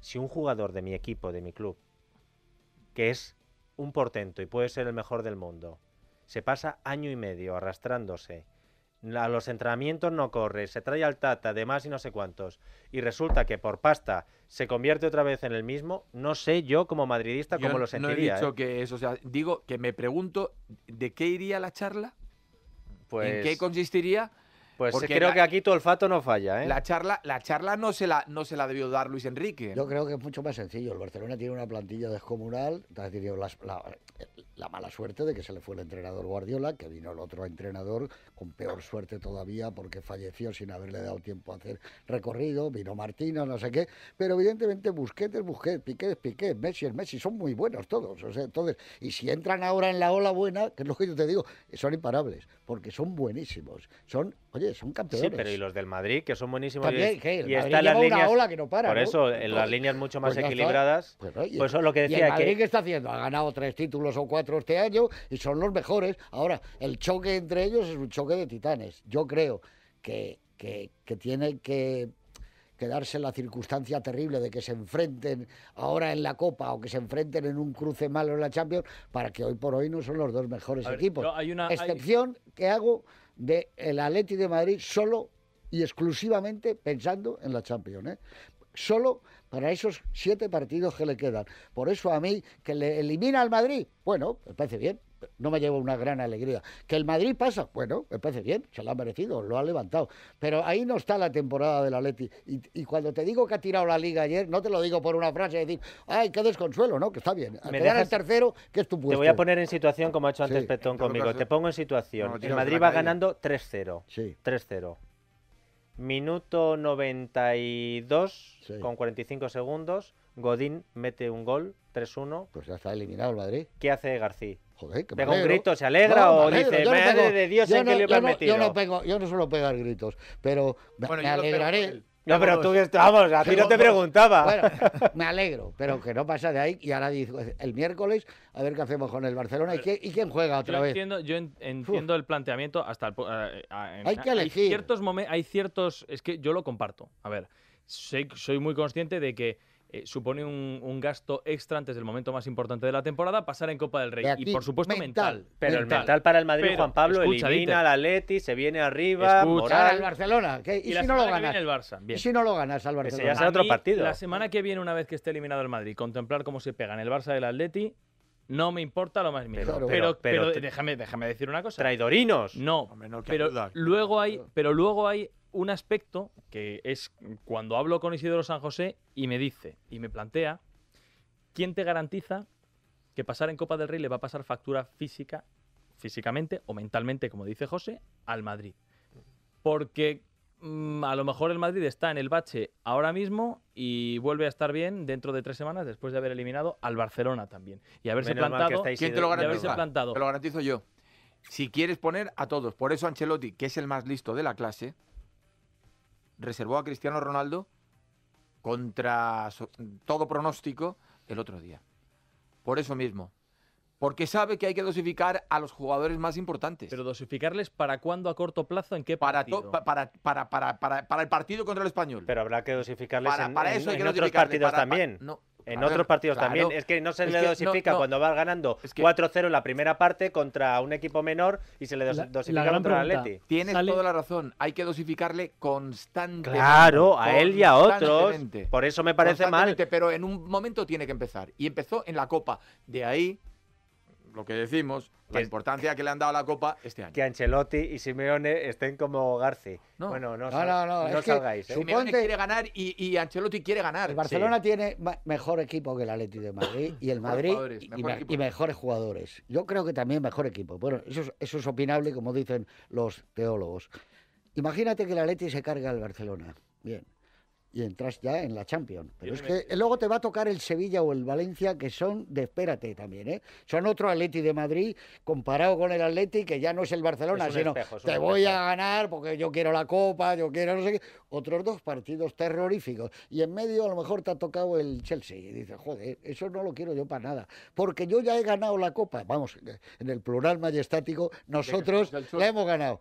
si un jugador de mi equipo, de mi club, que es un portento y puede ser el mejor del mundo, se pasa año y medio arrastrándose. A los entrenamientos no corre, se trae al Tata, además y no sé cuántos. Y resulta que por pasta se convierte otra vez en el mismo. No sé yo como madridista cómo lo sentiría. No he ¿eh? dicho que eso, digo que me pregunto de qué iría la charla, en qué pues consistiría pues eh, Porque creo que aquí tu olfato no falla, ¿eh? La charla, la charla no, se la, no se la debió dar Luis Enrique. Yo creo que es mucho más sencillo. El Barcelona tiene una plantilla descomunal, la, la, mala suerte de que se le fue el entrenador Guardiola, que vino el otro entrenador con peor suerte todavía porque falleció sin haberle dado tiempo a hacer recorrido, vino Martino, no sé qué, pero evidentemente Busquets es Busquets, Piqué Piqué, Messi es Messi, son muy buenos todos. O sea, entonces, y si entran ahora en la ola buena, que es lo que yo te digo, son imparables, porque son buenísimos, son Oye, son campeones. Sí, pero y los del Madrid, que son buenísimos. y las líneas. Ola que no para, por eso, en las pues, líneas mucho pues más equilibradas. Pues, eso lo que decía. ¿Y qué está haciendo? Ha ganado tres títulos o cuatro este año y son los mejores. Ahora, el choque entre ellos es un choque de titanes. Yo creo que, que, tiene que quedarse la circunstancia terrible de que se enfrenten ahora en la Copa o que se enfrenten en un cruce malo en la Champions para que hoy por hoy no son los dos mejores equipos. hay una, Excepción que hago del el Atleti de Madrid solo y exclusivamente pensando en la Champions. ¿eh? Solo para esos siete partidos que le quedan. Por eso a mí, que le elimina al Madrid, bueno, me parece bien no me llevo una gran alegría. ¿Que el Madrid pasa? Bueno, me parece bien, se lo ha merecido, lo ha levantado. Pero ahí no está la temporada del la Y, y, cuando te digo que ha tirado la liga ayer, no te lo digo por una frase y decir, ay, qué desconsuelo, ¿no? Que está bien. me quedar tercero, que es tu puesto. Te voy a poner en situación, como ha hecho antes Petón conmigo, te pongo en situación. el Madrid va ganando 3-0. Sí. 3-0. Minuto 92 con 45 segundos. Godín mete un gol, 3-1. Pues ya está eliminado el Madrid. ¿Qué hace García? Joder, que ¿Pega un grito, se alegra o dice, madre de Dios, que le he Yo no, yo no suelo pegar gritos, pero me, alegraré. No, pero tú, vamos, a ti no te preguntaba. Bueno, me alegro, pero que no pasa de ahí. Y ahora pues, el miércoles, a ver qué hacemos con el Barcelona ¿y, quién, juega otra vez. Entiendo, yo entiendo el planteamiento hasta el, eh, Hay que elegir. Hay ciertos, hay ciertos. Es que yo lo comparto. A ver, soy muy consciente de que eh, supone un, gasto extra antes del momento más importante de la temporada, pasar en Copa del Rey. y por supuesto mental. Pero el mental para el Madrid, Juan Pablo, el elimina al Atleti, se viene arriba, moral. al Barcelona. ¿Y, si no lo ganas? El Barça, ¿Y si no lo ganas al Barcelona? ya otro partido. La semana que viene, una vez que esté eliminado el Madrid, contemplar cómo se pega en el Barça del Atleti no me importa lo más mínimo. Pero, déjame, déjame, decir una cosa. Traidorinos. No, no pero luego hay, pero luego hay un aspecto que es cuando hablo con Isidoro San José y me dice y me plantea, ¿quién te garantiza que pasar en Copa del Rey le va a pasar factura física, físicamente o mentalmente, como dice José, al Madrid? Porque mm, a lo mejor el Madrid está en el bache ahora mismo y vuelve a estar bien dentro de tres semanas después de haber eliminado al Barcelona también y haberse plantado. ¿Quién te lo garantiza? Te lo garantizo yo. Si quieres poner a todos, por eso Ancelotti, que es el más listo de la clase, reservó a Cristiano Ronaldo contra todo pronóstico el otro día. Por eso mismo. Porque sabe que hay que dosificar a los jugadores más importantes. Pero dosificarles para cuándo a corto plazo, en qué partido? Para, para, para, para, el partido contra el español. Pero habrá que dosificarles para, en, otros partidos también. En otros partidos también. Es que no se le dosifica cuando vas ganando 4-0 en la primera parte contra un equipo menor y se le dosifica contra el Atleti. Tienes toda la razón. Hay que dosificarle constantemente. Claro, a él y a otros. Por eso me parece mal. Pero en un momento tiene que empezar. Y empezó en la Copa. De ahí lo que decimos, la importancia que le han dado a la Copa este año. Que Ancelotti y Simeone estén como Garci. No. Bueno, no, no, no, no, ¿eh? Simeone quiere ganar y, Ancelotti quiere ganar. Barcelona tiene mejor equipo que el Atlético de Madrid y el Madrid y, mejores jugadores. Yo creo que también mejor equipo. Bueno, eso es, eso es opinable, como dicen los teólogos. Imagínate que el Atlético se carga al Barcelona. Bien y entras ya en la Champions. Pero es que luego te va a tocar el Sevilla o el Valencia, que son de espérate también, ¿eh? Son otro Atleti de Madrid comparado con el Atleti, que ya no es el Barcelona, sino te voy a ganar porque yo quiero la Copa, yo quiero no sé qué. Otros dos partidos terroríficos. Y en medio a lo mejor te ha tocado el Chelsea. Y dices, joder, eso no lo quiero yo para nada. Porque yo ya he ganado la Copa. Vamos, en el plural majestático, nosotros la hemos ganado.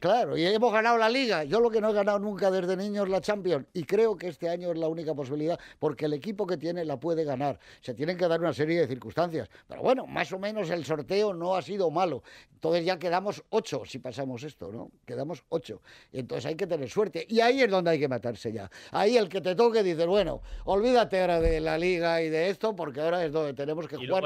Claro, y hemos ganado la Liga. Yo lo que no he ganado nunca desde niño es la Champions. Y creo que este año es la única posibilidad, porque el equipo que tiene la puede ganar. Se tienen que dar una serie de circunstancias. Pero bueno, más o menos el sorteo no ha sido malo. Entonces ya quedamos ocho, si pasamos esto, ¿no? Quedamos ocho. entonces hay que tener suerte. Y ahí es donde hay que matarse ya. Ahí el que te toque dice, bueno, olvídate ahora de la liga y de esto, porque ahora es donde tenemos que jugar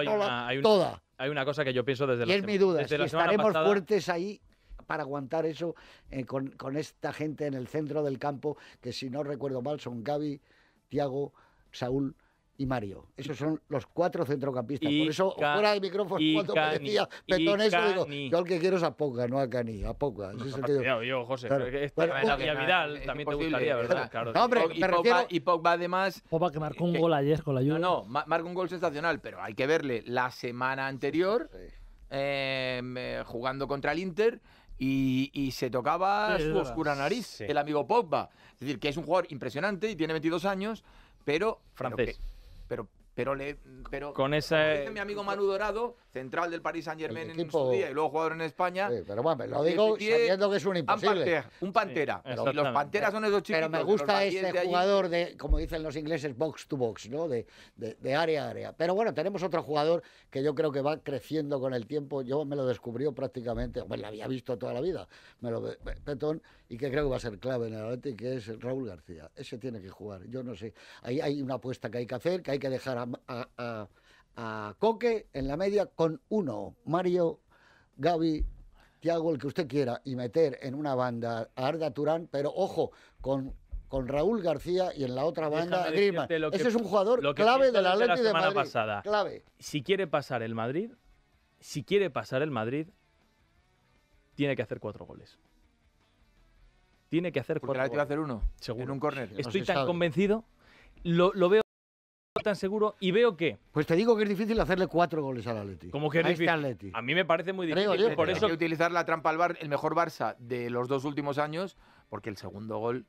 toda. hay una, cosa que yo pienso desde y es mi duda, estaremos fuertes ahí para aguantar eso eh, con, esta gente en el centro del campo, que si no recuerdo mal son Gaby, Tiago, Saúl y Mario. Esos son los cuatro centrocampistas. Por eso, fuera de micrófono, cuando decía digo, yo el que quiero es a Poca, no a Cani, a Poca. No, yo, José, claro. que Vidal también te gustaría, ¿verdad? Claro. hombre, y, Pogba, y Pogba, además... Pogba que marcó un gol ayer con la ayuda. No, no, marcó un gol sensacional, pero hay que verle la semana anterior em, eh, jugando contra el Inter y, se tocaba su oscura nariz, el amigo Pogba. Es decir, que es un jugador impresionante y tiene 22 años, pero... Francés. pero pero le mm, pero con ese eh, mi amigo Manu Dorado central del Paris Saint Germain en su día y luego jugador en España pero bueno lo digo sabiendo que es un imposible un pantera, pero, los panteras son esos chicos pero me gusta este jugador de como dicen los ingleses box to box no de, de, área a área pero bueno tenemos otro jugador que yo creo que va creciendo con el tiempo yo me lo descubrió prácticamente me lo había visto toda la vida me lo Petón y que creo que va a ser clave en el Atlético, que es Raúl García. Ese tiene que jugar. Yo no sé. Ahí hay una apuesta que hay que hacer, que hay que dejar a, Coque en la media con uno. Mario, Gaby, Tiago, el que usted quiera, y meter en una banda a Arda Turán, pero ojo, con con Raúl García y en la otra banda Grima Ese es un jugador clave del de, la de Madrid. Clave. Si quiere pasar el Madrid, si quiere pasar el Madrid, tiene que hacer cuatro goles tiene que hacer Porque cuatro. va a hacer uno. Seguro. En un córner. Estoy tan convencido. Lo, veo tan seguro y veo que. Pues te digo que es difícil hacerle cuatro goles al Atleti. Como que es a A mí me parece muy difícil. yo, por eso... Hay que utilizar la trampa al el mejor Barça de los dos últimos años, porque el segundo gol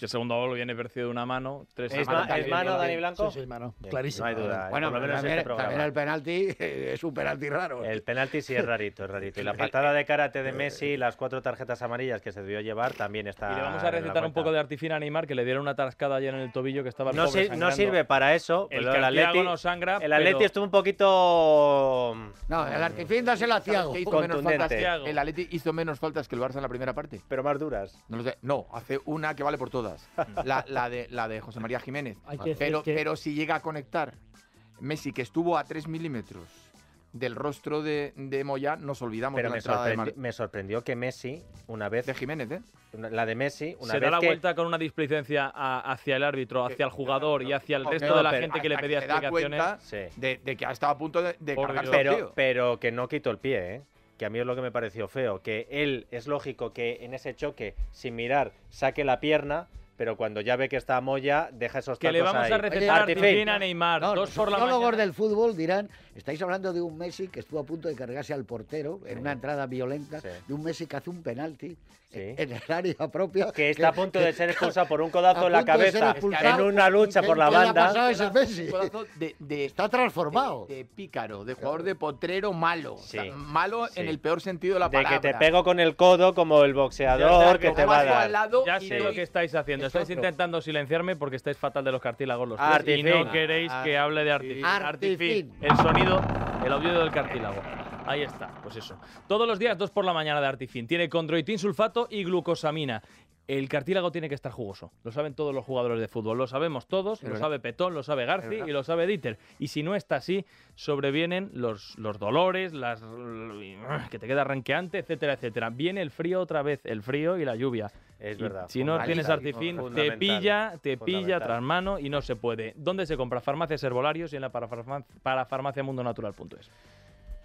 el segundo gol viene percibido de una mano. Tres ¿Es, mano, Dani Blanco? Sí, sí, mano. Clarísimo. No hay duda. Eh. Bueno, por lo menos también, este el penalti eh, es un penalti raro. Eh. El penalti sí es rarito, es rarito. Y la patada de karate de Messi, las cuatro tarjetas amarillas que se debió llevar, también está. Y le vamos a recetar un poco de Artifina a Neymar, que le dieron una tascada ayer en el tobillo que estaba. El no, no sirve para eso. El, el Atleti, no sangra. El Atleti estuvo un poquito. No, el no mm, se la Contundente. El Atleti hizo menos faltas que el Barça en la primera parte. Pero más duras. No, no hace una que vale por todo todas. Mm. La, de, la de José María Jiménez. Pero, pero si llega a conectar Messi, que estuvo a 3 milímetros del rostro de, de Moya, nos olvidamos pero de me me sorprendió que Messi, una vez. De Jiménez, ¿eh? la de Messi, una Se da la vuelta con una displicencia hacia el árbitro, eh, hacia el jugador y hacia el resto de la gente que le pedía explicaciones. De, de, que ha estado a punto de, de pero, pero que no quitó el pie, ¿eh? que a mí es lo que me pareció feo, que él es lógico que en ese choque, sin mirar, saque la pierna, pero cuando ya ve que está Moya, deja esos tacos Que le vamos a recetar a Neymar. dos psicólogos del fútbol dirán Estáis hablando de un Messi que estuvo a punto de cargarse al portero en una entrada violenta, de un Messi que hace un penalti en el área propia. Que está a punto de ser expulsado por un codazo en la cabeza en una lucha por la banda. Messi? está transformado. De, pícaro, de jugador de potrero malo. malo en el peor sentido de la palabra. De que te pego con el codo como el boxeador que te va a dar. Ya sé lo que estáis haciendo. Estáis intentando silenciarme porque estáis fatal de los cartílagos los y no queréis que hable de ah, Artifin. El sonido el audio del cartílago. Ahí está, pues eso. Todos los días, dos por la mañana de Artifin. Tiene condroitin sulfato y glucosamina. El cartílago tiene que estar jugoso. Lo saben todos los jugadores de fútbol. Lo sabemos todos. Lo sabe Petón, lo sabe Garci y lo sabe Dieter. Y si no está así, sobrevienen los, los dolores, las que te queda ranqueante, etcétera, etcétera. Viene el frío otra vez, el frío y la lluvia. Es verdad. Si no tienes Artifin, te pilla, te pilla tras mano y no se puede. ¿Dónde se compra? Farmacias Herbolarios y en la parafarmaciamundonatural.es.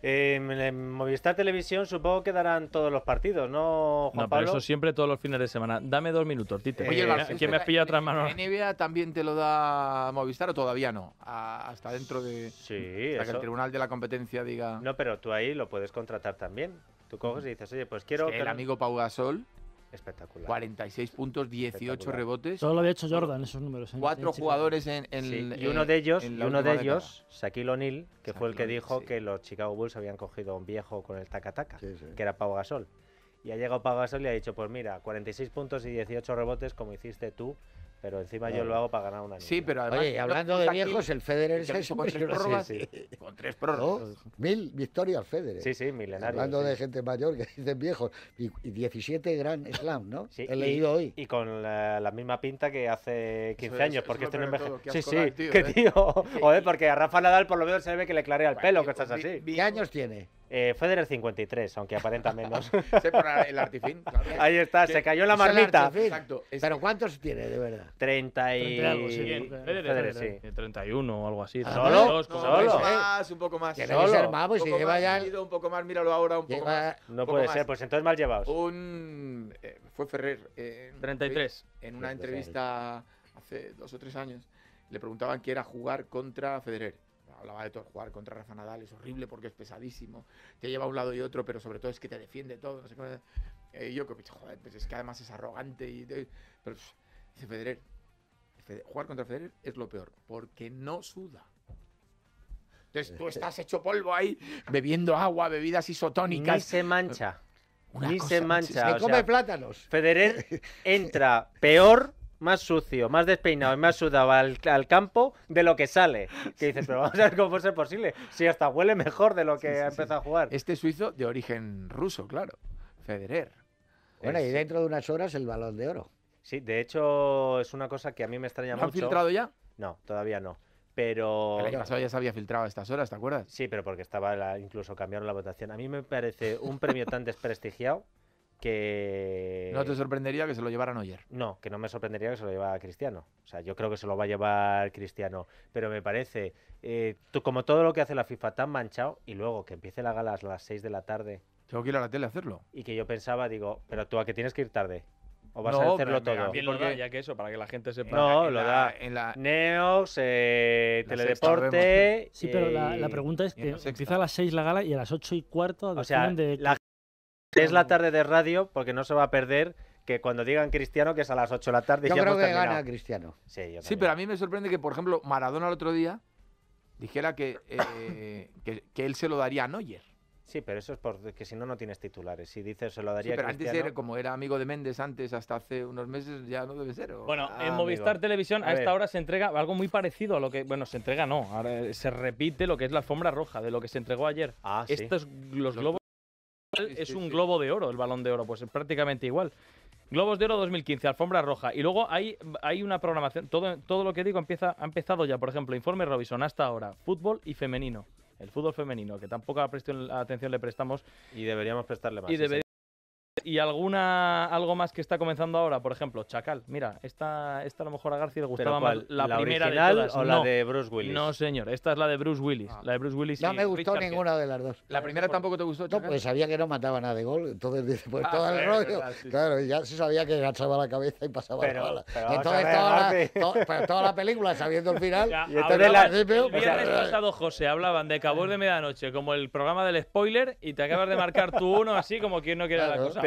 Eh, em, en Movistar Televisión supongo que darán todos los partidos, ¿no, Juan No, eso siempre todos los fines de semana. Dame dos minutos, Tite. Eh, ¿quién me pilla pillado tras mano? ¿En NBA también te lo da Movistar o todavía no? hasta dentro de... Hasta que el Tribunal de la Competencia diga... No, pero tú ahí lo puedes contratar también. Tú coges y dices, oye, pues quiero... el amigo Pau Gasol Espectacular. 46 puntos, 18 rebotes. Todo lo había hecho Jordan, esos números. ¿eh? Cuatro jugadores en, el, Y uno de ellos, uno de ellos Shaquille O'Neal, que fue el que dijo que los Chicago Bulls habían cogido a un viejo con el taca que era Pau Gasol. Y ha llegado Pau Gasol y ha dicho, pues mira, 46 puntos y 18 rebotes como hiciste tú pero encima yo lo hago para ganar una. año. Sí, pero además. Oye, hablando de viejos, el Federer es eso. Con tres prórrogas. Con tres prórrogas. Mil victorias Federer. Sí, sí, milenario. Hablando de gente mayor que dicen viejos. Y, 17 Grand Slam, ¿no? Sí, He leído hoy. Y con la, misma pinta que hace 15 años, porque este no envejece. Sí, sí, ¿Qué, ¿eh? tío. Joder, porque a Rafa Nadal por lo menos se ve que le clarea el pelo, que estás así. ¿Qué años tiene? Eh, Federer 53, aunque aparenta menos. Se pone el artifín. Claro. Ahí está, se cayó en la marmita. Exacto. Pero ¿cuántos tiene de verdad? 30 y... Federer, 31 o algo así. Ah, ¿Solo? No, no, ¿Solo? Más, un poco más. Tiene ser más, pues, si lleva Un poco más, míralo ahora, un poco más. No puede ser, pues entonces mal llevados. Eh, fue Ferrer. 33. En una entrevista hace dos o tres años le preguntaban qué era jugar contra Federer hablaba de todo jugar contra Rafa Nadal, es horrible porque es pesadísimo, te lleva a un lado y otro, pero sobre todo es que te defiende todo, no sé cómo, yo eh, que, joder, pues es que además es arrogante y... Pero dice Federer, jugar contra Federer es lo peor, porque no suda. Entonces tú estás hecho polvo ahí, bebiendo agua, bebidas isotónicas. Ni se mancha. y se mancha. Se, come plátanos. Federer entra peor más sucio, más despeinado y más sudado al, campo de lo que sale. Que dices, pero vamos a ver cómo ser posible. Si hasta huele mejor de lo que ha empezado a jugar. Este suizo de origen ruso, claro. Federer. Bueno, y dentro de unas horas el balón de oro. Sí, de hecho es una cosa que a mí me extraña mucho. ¿Han filtrado ya? No, todavía no. Pero. El año pasado ya se había filtrado a estas horas, ¿te acuerdas? Sí, pero porque estaba incluso cambiaron la votación. A mí me parece un premio tan desprestigiado que... ¿No te sorprendería que se lo llevaran ayer? No, que no me sorprendería que se lo llevara Cristiano. O sea, yo creo que se lo va a llevar Cristiano. Pero me parece, eh, como todo lo que hace la FIFA tan manchado, y luego que empiece la gala a las 6 de la tarde... Tengo que ir a la tele a hacerlo. Y que yo pensaba, digo, pero tú a qué tienes que ir tarde. ¿O vas a hacerlo todo? lo da, ya que eso, para que la gente sepa. No, lo da. En la... Neox, eh, Teledeporte... sí, pero la, eh, pregunta es que empieza a las 6 la gala y a las 8 y cuarto... O sea, de... la es la tarde de radio porque no se va a perder que cuando digan Cristiano que es a las 8 de la tarde. Yo creo que gana Cristiano. Sí, sí, pero a mí me sorprende que, por ejemplo, Maradona el otro día dijera que, eh, que, él se lo daría a Neuer. Sí, pero eso es porque si no, no tienes titulares. Si dices se lo daría sí, pero antes era, como era amigo de Méndez antes, hasta hace unos meses, ya no debe ser. Bueno, en ah, Movistar Televisión a, esta hora se entrega algo muy parecido a lo que... Bueno, se entrega no, ahora se repite lo que es la alfombra roja de lo que se entregó ayer. Ah, Estos, los globos es un globo de oro, el balón de oro, pues es prácticamente igual. Globos de Oro 2015, Alfombra Roja. Y luego hay, hay una programación. Todo, todo lo que digo empieza, ha empezado ya. Por ejemplo, Informe Robinson hasta ahora. Fútbol y femenino. El fútbol femenino, que tampoco la atención le prestamos. Y deberíamos prestarle más. Y alguna algo más que está comenzando ahora, por ejemplo, Chacal. Mira, esta, esta a lo mejor a García le gustaba más. La, primera de todas. o la de Bruce Willis? No, señor, esta es la de Bruce Willis. Ah. La de Bruce Willis. No me gustó ninguna de las dos. ¿La primera tampoco te gustó? No, pues sabía que no mataba nada de gol. Entonces dice, pues ah, todo el rollo. Claro, ya se sabía que agachaba la cabeza y pasaba la bala. entonces toda, la, película, sabiendo el final. Ya, y hablaban, el José, hablaban de Cabos de Medianoche como el programa del spoiler y te acabas de marcar tú uno así como quien no quiere la cosa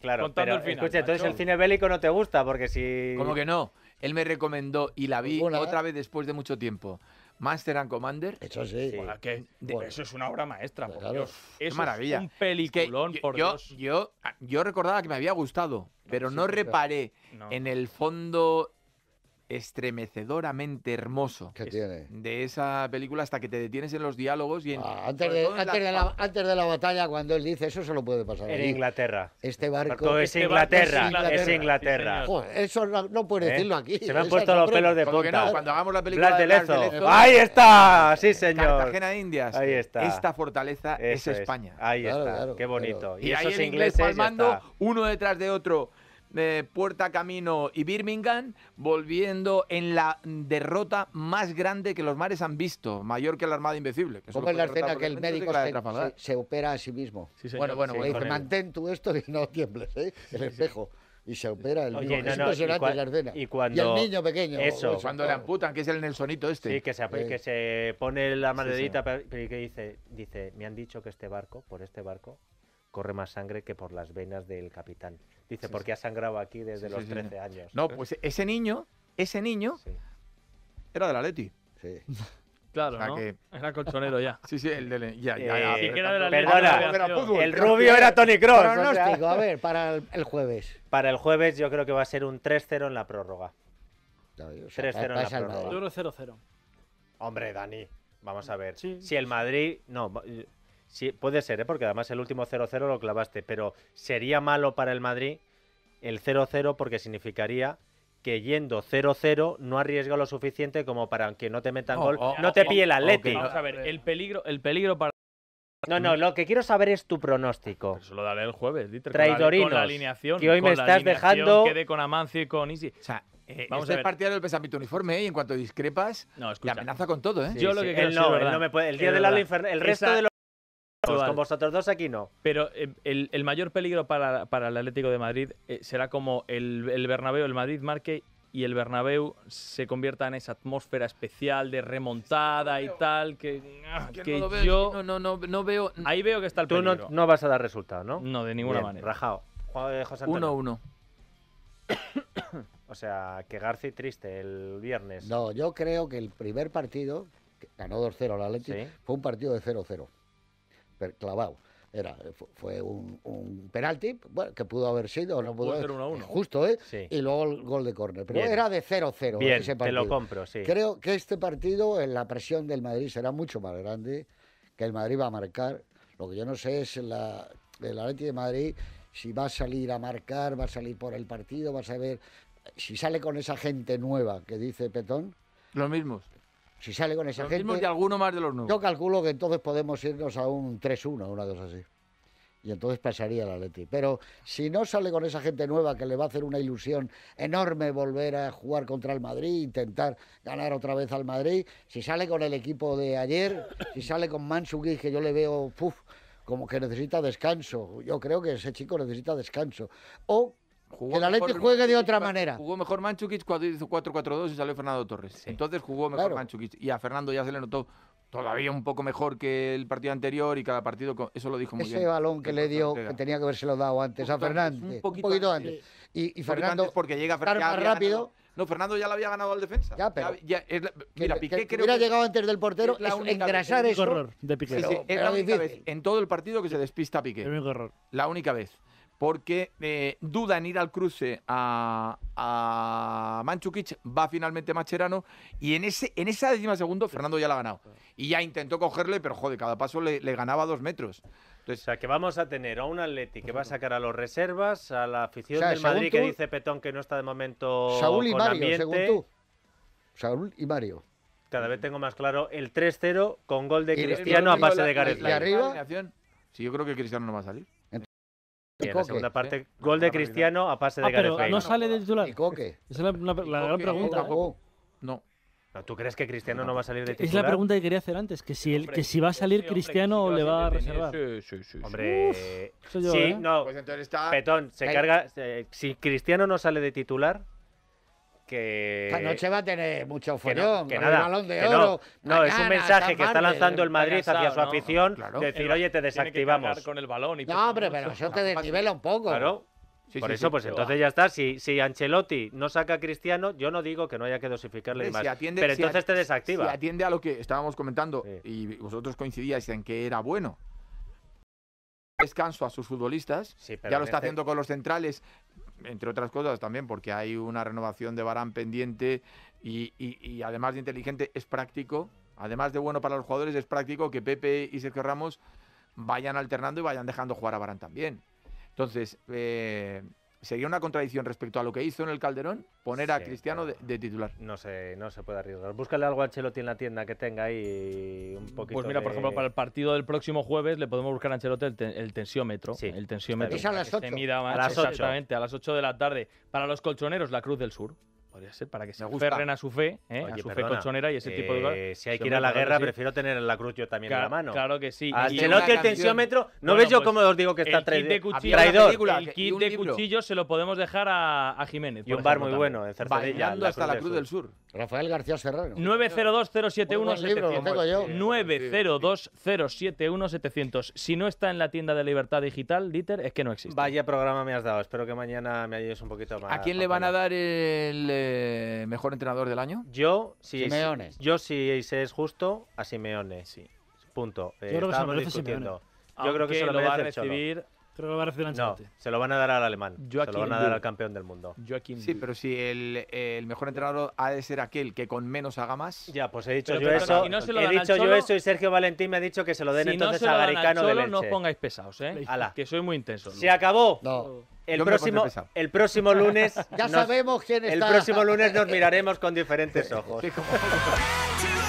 claro. Escucha, entonces el cine bélico no te gusta, porque si. Como que no? Él me recomendó y la vi otra ¿eh? vez después de mucho tiempo. Master and Commander. Eso sí. Eso es una obra maestra, por Dios. Eso maravilla. un peliculón, yo, Yo, recordaba que me había gustado, pero no, reparé en el fondo estremecedoramente hermoso tiene? de esa película hasta que te detienes en los diálogos y ah, antes, de, la... batalla cuando él dice eso se lo puede pasar en Inglaterra este, este barco es Inglaterra, es Inglaterra, eso no, ¿Eh? decirlo aquí se me han puesto los pelos de punta no, cuando hagamos la película de, ahí está sí eh, señor de Indias ahí está esta fortaleza es España ahí está qué bonito y, esos ahí ingleses inglés palmando uno detrás de otro de Puerta Camino y Birmingham, volviendo en la derrota más grande que los mares han visto, mayor que la Armada Invencible. Que Como en la escena que el médico se, opera a sí mismo. bueno, bueno, dice, mantén tú esto y no tiembles, ¿eh? el espejo y se opera el Oye, y, la y, cuando, y el niño pequeño. Eso. cuando le amputan, que es el Nelsonito este. Sí, que se, se pone la maderita pero que dice, dice, me han dicho que este barco, por este barco, corre más sangre que por las venas del capitán. Dice, ¿por qué ha sangrado aquí desde los 13 años. No, pues ese niño, ese niño era de la Leti. Sí. Claro, ¿no? Era colchonero ya. Sí, sí, el de... Ya, ya, eh, ya era de la Perdona, el rubio era Tony Cross. Pronóstico, a ver, para el, jueves. Para el jueves yo creo que va a ser un 3-0 en la prórroga. 3-0 en la prórroga. 1 0-0. Hombre, Dani, vamos a ver. Si el Madrid... No, Sí, puede ser, ¿eh? porque además el último 0-0 lo clavaste, pero sería malo para el Madrid el 0-0 porque significaría que yendo 0-0 no arriesga lo suficiente como para que no te metan gol, no te pille el Atleti. Vamos a ver, el peligro, el peligro para no, no, lo que quiero saber es tu pronóstico. Eso lo daré el jueves, Dieter. Traidorinos. Con la, alineación. Que hoy me estás dejando. Quede con Amancio y con Isi. O sea, eh, Vamos a ver. es el del uniforme, ¿eh? Y en cuanto discrepas, te amenaza con todo, ¿eh? Yo lo que quiero saber El día del el resto de los pues Con vosotros dos aquí no. Pero eh, el, mayor peligro para, el Atlético de Madrid eh, será como el, el Bernabéu, el Madrid marque y el Bernabéu se convierta en esa atmósfera especial de remontada y tal que, ah, ah, no no, no, no, veo ahí veo que está el peligro. No, no vas a dar resultado no no de ninguna manera rajao eh, José 1-1 o sea que Garci triste el viernes no yo creo que el primer partido ganó 2-0 la Atlético fue un partido de 0-0 clavado. Era, fue un, penalti bueno, que pudo haber sido no pudo justo eh y luego el gol de córner pero era de 0-0 ese partido te lo compro sí creo que este partido en la presión del Madrid será mucho más grande que el Madrid va a marcar lo que yo no sé es la el Atlético de Madrid si va a salir a marcar va a salir por el partido va a saber si sale con esa gente nueva que dice Petón los mismos si sale con esa gente. nueva. Yo calculo que entonces podemos irnos a un 3-1, una cosa así. Y entonces pasaría la Leti. Pero si no sale con esa gente nueva que le va a hacer una ilusión enorme volver a jugar contra el Madrid, intentar ganar otra vez al Madrid, si sale con el equipo de ayer, si sale con Mansugui, que yo le veo, puf, como que necesita descanso. Yo creo que ese chico necesita descanso. O que la lente juegue de otra manera. Jugó mejor Manchukic cuando hizo 4-4-2 y salió Fernando Torres. Entonces jugó mejor Manchukic. Y a Fernando ya se le notó todavía un poco mejor que el partido anterior y cada partido, eso lo dijo muy Ese bien. Ese balón que le dio, que tenía que haberse lo dado antes a Fernández. Un poquito, antes. Y, Fernando. porque llega Fernando. más rápido. No, Fernando ya lo había ganado al defensa. Ya, pero. mira, Piqué que Hubiera llegado antes del portero, es la única engrasar horror de Piqué. es la única vez en todo el partido que se despista Piqué. Es un error. La única vez porque eh, duda en ir al cruce a, a va finalmente Macherano y en ese en esa décima segundo Fernando ya la ha ganado. Y ya intentó cogerle, pero joder, cada paso le, ganaba dos metros. Entonces, o sea, que vamos a tener a un Atleti que pues va a sacar a los reservas, a la afición de del Madrid que dice Petón que no está de momento Saúl y Mario, según tú. Saúl y Mario. Cada vez tengo más claro el 3-0 con gol de Cristiano a base de Gareth. ¿Y arriba? Sí, yo creo que Cristiano no va a salir en la segunda parte, ¿Eh? gol de Cristiano a pase de ah, Gareth Bale. no sale de titular. ¿Y Coque? Esa es la, gran pregunta. No. ¿Tú crees que Cristiano no, va a salir de titular? Es la pregunta que quería hacer antes, que si, va a salir Cristiano o le va a reservar. Sí, sí, sí. Hombre, ¿eh? no. Pues entonces está... Petón, se carga... Eh, si Cristiano no sale de titular, que noche va a tener mucho follón, que, nada, balón de oro. No, es un mensaje que está lanzando el Madrid hacia su afición, decir, oye, te desactivamos. con no, hombre, pero eso te desnivela un poco. Claro. Por eso, pues entonces ya está. Si, si Ancelotti no saca a Cristiano, yo no digo que no haya que dosificarle más. pero entonces te desactiva. Si atiende a lo que estábamos comentando y vosotros coincidíais en que era bueno descanso a sus futbolistas. ya lo está este haciendo con los centrales entre otras cosas también porque hay una renovación de Barán pendiente y, además de inteligente es práctico, además de bueno para los jugadores, es práctico que Pepe y Sergio Ramos vayan alternando y vayan dejando jugar a Barán también. Entonces, eh, ¿Sería una contradicción respecto a lo que hizo en el Calderón poner a Cristiano de, titular? No sé, no se puede arriesgar. Búscale algo a Ancelotti en la tienda que tenga ahí un Pues mira, por ejemplo, para el partido del próximo jueves le podemos buscar a Ancelotti el, tensiómetro. Sí. El tensiómetro. a las 8. Exactamente, a las 8 de la tarde. Para los colchoneros, la Cruz del Sur. Podría ser para que se aferren a su fe, ¿eh? a su fe colchonera y ese eh, tipo de Si hay que ir a la guerra, prefiero tener la cruz yo también en la mano. Claro que sí. el tensiómetro, ¿no ves yo pues cómo os digo que está traído? El kit de, cuchillo, el cuchillos se lo podemos dejar a, Jiménez. Y un bar muy bueno en Cercedilla. hasta la Cruz del Sur. Rafael García Serrano. 902071700. Si no está en la tienda de Libertad Digital, Dieter, es que no existe. Vaya programa me has dado. Espero que mañana me ayudes un poquito más. ¿A quién le van a dar el eh, mejor entrenador del año? Yo, si, Simeone. Es, yo, si es justo, a Simeone. Sí. Punto. Eh, yo creo que se lo merece Simeone. Yo creo que se lo, lo va a recibir. Creo que lo va a recibir No, se lo van a dar al alemán. se lo van a dar al campeón del mundo. Joaquín sí, pero si el, eh, el, mejor entrenador ha de ser aquel que con menos haga más. Ya, pues he dicho yo eso. he dicho yo eso y Sergio Valentín me ha dicho que se lo den entonces a Garicano de No os pongáis pesados, ¿eh? Que soy muy intenso. Se acabó. No. Oh el, próximo, el próximo lunes. ya sabemos quién está. El próximo lunes nos miraremos con diferentes ojos.